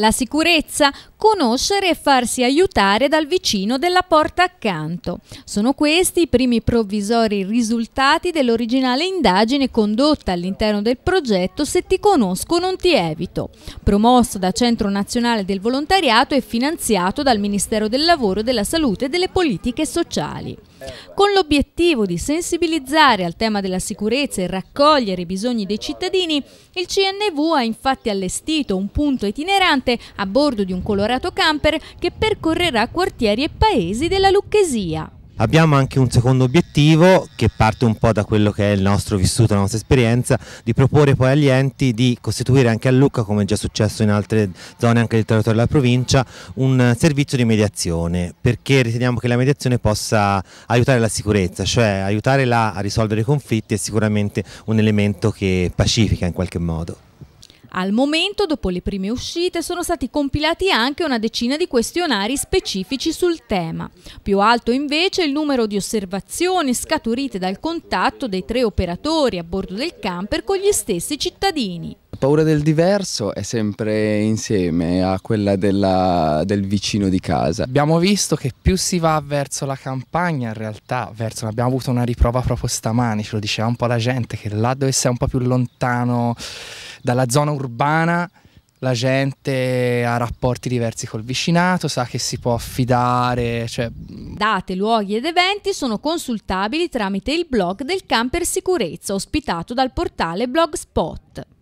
la sicurezza, conoscere e farsi aiutare dal vicino della porta accanto. Sono questi i primi provvisori risultati dell'originale indagine condotta all'interno del progetto Se ti conosco non ti evito, promosso da Centro Nazionale del Volontariato e finanziato dal Ministero del Lavoro, della Salute e delle Politiche Sociali. Con l'obiettivo di sensibilizzare al tema della sicurezza e raccogliere i bisogni dei cittadini, il CNV ha infatti allestito un punto itinerante a bordo di un colorato sparato camper che percorrerà quartieri e paesi della Lucchesia. Abbiamo anche un secondo obiettivo che parte un po' da quello che è il nostro vissuto, la nostra esperienza, di proporre poi agli enti di costituire anche a Lucca, come è già successo in altre zone anche del territorio della provincia, un servizio di mediazione, perché riteniamo che la mediazione possa aiutare la sicurezza, cioè aiutare la, a risolvere i conflitti è sicuramente un elemento che pacifica in qualche modo. Al momento, dopo le prime uscite, sono stati compilati anche una decina di questionari specifici sul tema. Più alto invece il numero di osservazioni scaturite dal contatto dei tre operatori a bordo del camper con gli stessi cittadini. La paura del diverso è sempre insieme a quella della, del vicino di casa. Abbiamo visto che più si va verso la campagna, in realtà, verso, abbiamo avuto una riprova proprio stamani, ce lo diceva un po' la gente, che là dove sei un po' più lontano dalla zona urbana la gente ha rapporti diversi col vicinato, sa che si può affidare. Cioè... Date, luoghi ed eventi sono consultabili tramite il blog del Camper Sicurezza ospitato dal portale Blogspot.